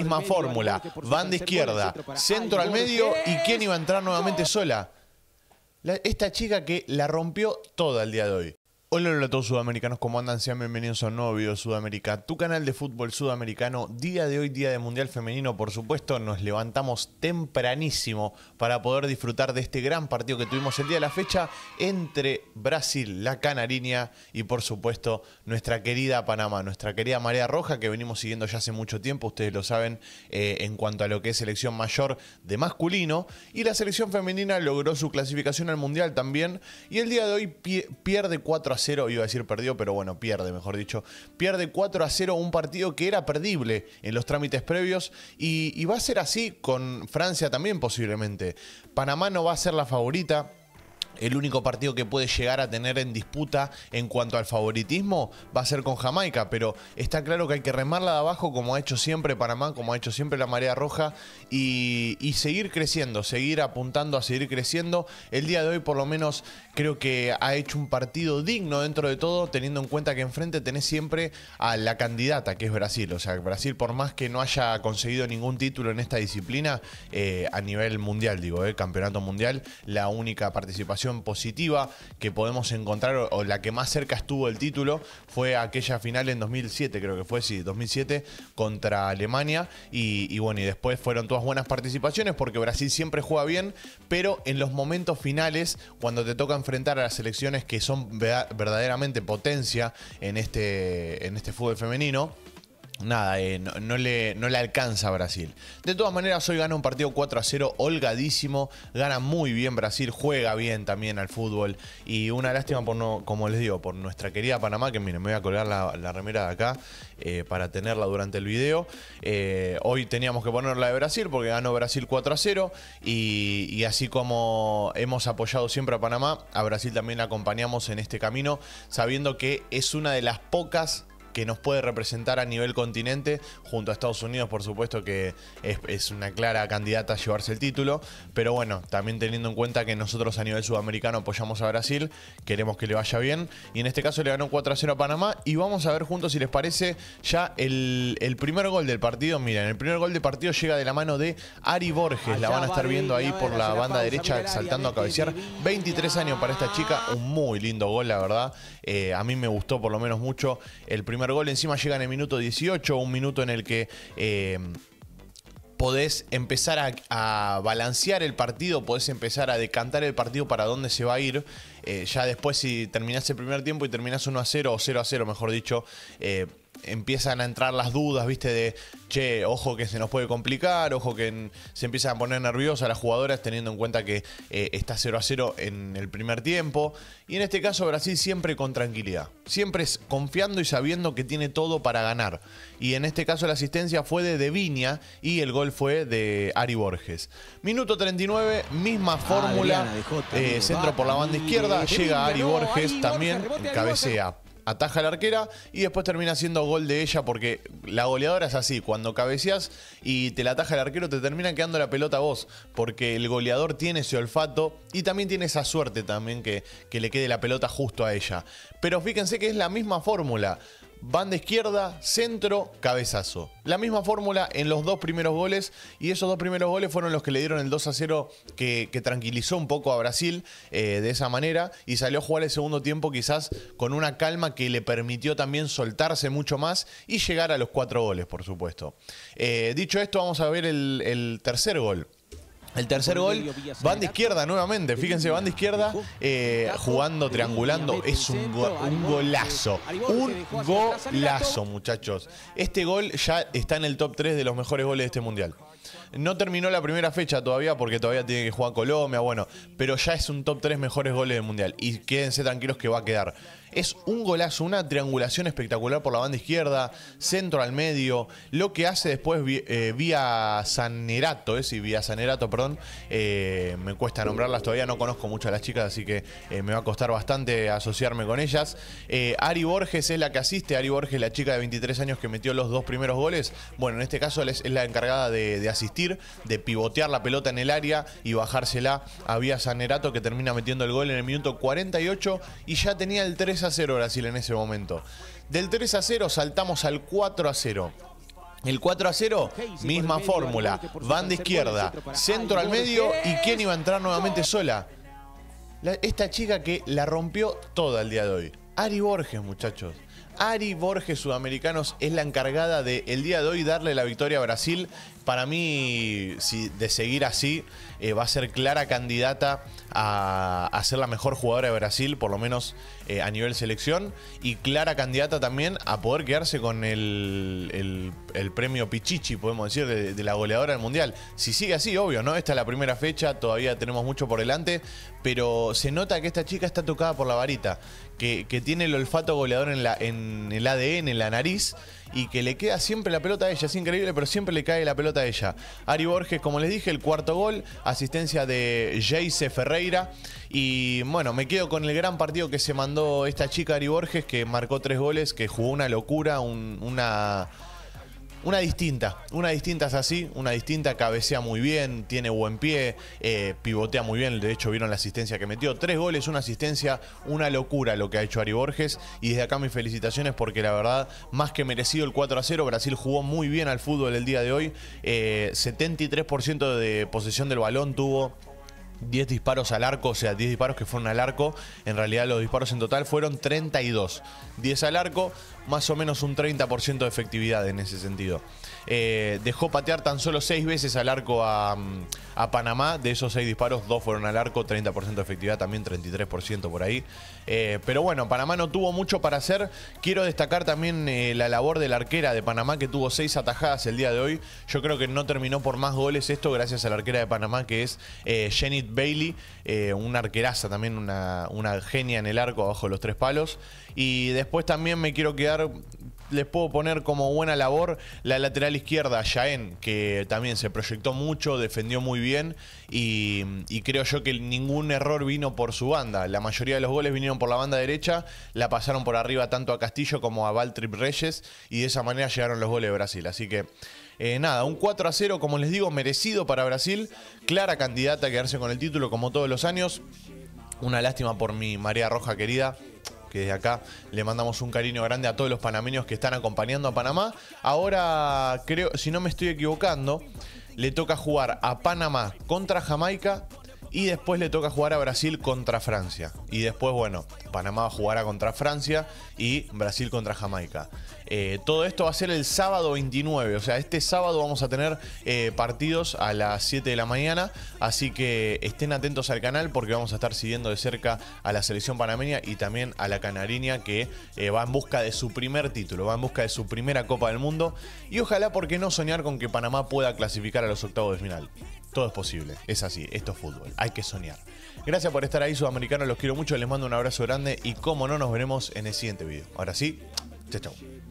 Misma fórmula. Van de izquierda, centro al medio y quién iba a entrar nuevamente sola. esta chica que la rompió toda el día de hoy. Hola, a todos sudamericanos, ¿cómo andan? Sean bienvenidos a un nuevo Sudamérica, tu canal de fútbol sudamericano. Día de hoy, día de Mundial Femenino, por supuesto, nos levantamos tempranísimo para poder disfrutar de este gran partido que tuvimos el día de la fecha entre Brasil, la Canariña y, por supuesto, nuestra querida Panamá, nuestra querida Marea Roja, que venimos siguiendo ya hace mucho tiempo, ustedes lo saben, eh, en cuanto a lo que es selección mayor de masculino. Y la selección femenina logró su clasificación al Mundial también. Y el día de hoy pierde 4 a 0, iba a decir perdió, pero bueno, pierde, mejor dicho. Pierde 4 a 0 un partido que era perdible en los trámites previos y, y va a ser así con Francia también posiblemente. Panamá no va a ser la favorita el único partido que puede llegar a tener en disputa en cuanto al favoritismo va a ser con Jamaica, pero está claro que hay que remarla de abajo como ha hecho siempre Panamá, como ha hecho siempre la Marea Roja y, seguir creciendo, seguir apuntando a seguir creciendo. El día de hoy por lo menos creo que ha hecho un partido digno dentro de todo, teniendo en cuenta que enfrente tenés siempre a la candidata que es Brasil, o sea, Brasil por más que no haya conseguido ningún título en esta disciplina, eh, a nivel mundial, digo, eh, campeonato mundial, la única participación positiva que podemos encontrar, o, la que más cerca estuvo el título, fue aquella final en 2007, creo que fue, sí, 2007, contra Alemania. Y, y bueno, y después fueron todas buenas participaciones porque Brasil siempre juega bien, pero en los momentos finales, cuando te toca enfrentar a las selecciones que son verdaderamente potencia en este, en este fútbol femenino, nada, eh, no, le, no le alcanza a Brasil. De todas maneras, hoy gana un partido 4 a 0, holgadísimo, gana muy bien Brasil, juega bien también al fútbol y una lástima por no, como les digo, por nuestra querida Panamá, que miren, me voy a colgar la, la remera de acá eh, para tenerla durante el video. Eh, hoy teníamos que ponerla de Brasil porque ganó Brasil 4 a 0 y, y así como hemos apoyado siempre a Panamá, a Brasil también la acompañamos en este camino, sabiendo que es una de las pocas que nos puede representar a nivel continente, junto a Estados Unidos, por supuesto que es, una clara candidata a llevarse el título, pero bueno, también teniendo en cuenta que nosotros a nivel sudamericano apoyamos a Brasil, queremos que le vaya bien, y en este caso le ganó 4 a 0 a Panamá, y vamos a ver juntos si les parece ya el, primer gol del partido, miren, el primer gol del partido llega de la mano de Ari Borges, la van a estar viendo ahí por la banda derecha saltando a cabecear, 23 años para esta chica, un muy lindo gol, la verdad, eh, a mí me gustó por lo menos mucho el primer primer gol, encima llega en el minuto 18, un minuto en el que eh, podés empezar a, balancear el partido, podés empezar a decantar el partido para dónde se va a ir. Eh, ya después, si terminás el primer tiempo y terminás 1 a 0 o 0 a 0, mejor dicho, eh, empiezan a entrar las dudas, viste, de, che, ojo que se nos puede complicar, ojo que se empiezan a poner nerviosas las jugadoras teniendo en cuenta que eh, está 0 a 0 en el primer tiempo. Y en este caso Brasil siempre con tranquilidad, siempre confiando y sabiendo que tiene todo para ganar. Y en este caso la asistencia fue de De y el gol fue de Ari Borges. Minuto 39, misma fórmula, eh, centro por la banda izquierda, llega Ari Borges también, cabecea ataja a la arquera y después termina siendo gol de ella porque la goleadora es así, cuando cabeceas y te la ataja el arquero te termina quedando la pelota a vos, porque el goleador tiene ese olfato y también tiene esa suerte también que, que le quede la pelota justo a ella. Pero fíjense que es la misma fórmula banda izquierda, centro, cabezazo. La misma fórmula en los dos primeros goles y esos dos primeros goles fueron los que le dieron el 2 a 0 que, tranquilizó un poco a Brasil eh, de esa manera y salió a jugar el segundo tiempo quizás con una calma que le permitió también soltarse mucho más y llegar a los cuatro goles, por supuesto. Eh, dicho esto, vamos a ver el tercer gol. El tercer gol, banda izquierda nuevamente, fíjense, banda izquierda eh, jugando, triangulando, es un, un, golazo, eh, un golazo muchachos. Este gol ya está en el top 3 de los mejores goles de este mundial. No terminó la primera fecha todavía porque todavía tiene que jugar Colombia, bueno, pero ya es un top 3 mejores goles del mundial y quédense tranquilos que va a quedar. Es un golazo, una triangulación espectacular por la banda izquierda, centro al medio, lo que hace después vía Sanerato, es eh, vía Sanerato, eh, perdón, eh, me cuesta nombrarlas, todavía no conozco mucho a las chicas, así que eh, me va a costar bastante asociarme con ellas. Ari Borges es la que asiste, Ari Borges, la chica de 23 años que metió los dos primeros goles, bueno, en este caso es, la encargada de, asistir, de pivotear la pelota en el área y bajársela a vía Sanerato que termina metiendo el gol en el minuto 48 y ya tenía el 3 a 0 Brasil en ese momento. Del 3 a 0 saltamos al 4 a 0. El 4 a 0, misma fórmula. Van de izquierda, centro al medio y quién iba a entrar nuevamente sola. esta chica que la rompió toda el día de hoy. Ari Borges, muchachos. Ari Borges, Sudamericanos, es la encargada de el día de hoy darle la victoria a Brasil. Para mí, si de seguir así, eh, va a ser clara candidata a, ser la mejor jugadora de Brasil, por lo menos eh, a nivel selección, y clara candidata también a poder quedarse con el, premio Pichichi, podemos decir, de, la goleadora del Mundial. Si sigue así, obvio, ¿no? Esta es la primera fecha, todavía tenemos mucho por delante, pero se nota que esta chica está tocada por la varita, que tiene el olfato goleador en la, en el ADN, en la nariz, y que le queda siempre la pelota a ella. Es increíble, pero siempre le cae la pelota a ella. Ari Borges, como les dije, el cuarto gol, asistencia de Jace Ferreira. Y bueno, me quedo con el gran partido que se mandó esta chica Ari Borges, que marcó tres goles, que jugó una locura, una una distinta, una distinta es así, una distinta, cabecea muy bien, tiene buen pie, eh, pivotea muy bien, de hecho vieron la asistencia que metió, tres goles, una asistencia, una locura lo que ha hecho Ari Borges y desde acá mis felicitaciones porque la verdad, más que merecido el 4 a 0, Brasil jugó muy bien al fútbol el día de hoy, 73% eh, de posesión del balón tuvo, 10 disparos al arco, o sea, 10 disparos que fueron al arco. En realidad los disparos en total fueron 32. 10 al arco, más o menos un 30% de efectividad en ese sentido. Eh, dejó patear tan solo seis veces al arco a, Panamá. De esos seis disparos, dos fueron al arco, 30% de efectividad, también 33% por ahí. Eh, pero bueno, Panamá no tuvo mucho para hacer. Quiero destacar también eh, la labor de la arquera de Panamá, que tuvo seis atajadas el día de hoy. Yo creo que no terminó por más goles esto, gracias a la arquera de Panamá, que es Janet Bailey, una arqueraza también, una, una genia en el arco abajo de los tres palos. Y después también me quiero quedar les puedo poner como buena labor la lateral izquierda, Jaén, que también se proyectó mucho, defendió muy bien y, creo yo que ningún error vino por su banda. La mayoría de los goles vinieron por la banda derecha, la pasaron por arriba tanto a Castillo como a Valtrip Reyes y de esa manera llegaron los goles de Brasil. Así que eh, nada, un 4 a 0, como les digo, merecido para Brasil, clara candidata a quedarse con el título como todos los años. Una lástima por mi María Roja querida, que desde acá le mandamos un cariño grande a todos los panameños que están acompañando a Panamá. Ahora, creo, si no me estoy equivocando, le toca jugar a Panamá contra Jamaica y después le toca jugar a Brasil contra Francia. Y después, bueno, Panamá jugará contra Francia y Brasil contra Jamaica. Eh, todo esto va a ser el sábado 29. O sea, este sábado vamos a tener eh, partidos a las 7 de la mañana. Así que estén atentos al canal porque vamos a estar siguiendo de cerca a la selección panameña y también a la canariña que eh, va en busca de su primer título, va en busca de su primera Copa del Mundo. Y ojalá, ¿por qué no soñar con que Panamá pueda clasificar a los octavos de final? Todo es posible, es así, esto es fútbol, hay que soñar. Gracias por estar ahí, sudamericanos, los quiero mucho, les mando un abrazo grande y como no, nos veremos en el siguiente video. Ahora sí, chao chao.